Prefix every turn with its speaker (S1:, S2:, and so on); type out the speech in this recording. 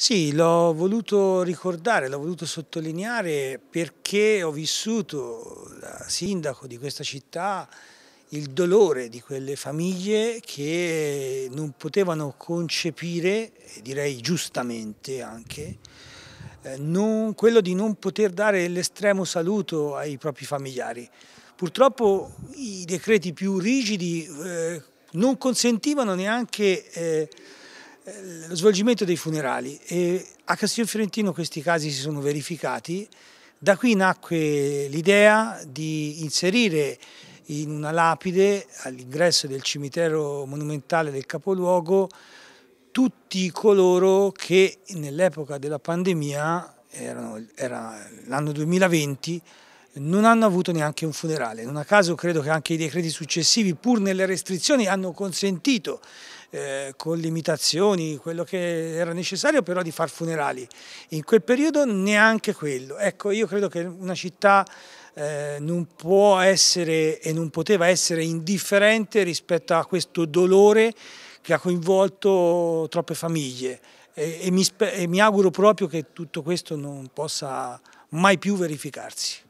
S1: Sì, l'ho voluto ricordare, l'ho voluto sottolineare perché ho vissuto da sindaco di questa città il dolore di quelle famiglie che non potevano concepire, direi giustamente anche, eh, non, quello di non poter dare l'estremo saluto ai propri familiari. Purtroppo i decreti più rigidi eh, non consentivano neanche eh, eh, lo svolgimento dei funerali. E a Castel Fiorentino questi casi si sono verificati, da qui nacque l'idea di inserire in una lapide all'ingresso del cimitero monumentale del capoluogo tutti coloro che nell'epoca della pandemia, era l'anno 2020, non hanno avuto neanche un funerale. Non a caso credo che anche i decreti successivi, pur nelle restrizioni, hanno consentito eh, con limitazioni, quello che era necessario però di far funerali. In quel periodo neanche quello. Ecco, io credo che una città eh, non può essere e non poteva essere indifferente rispetto a questo dolore che ha coinvolto troppe famiglie e, e, mi, e mi auguro proprio che tutto questo non possa mai più verificarsi.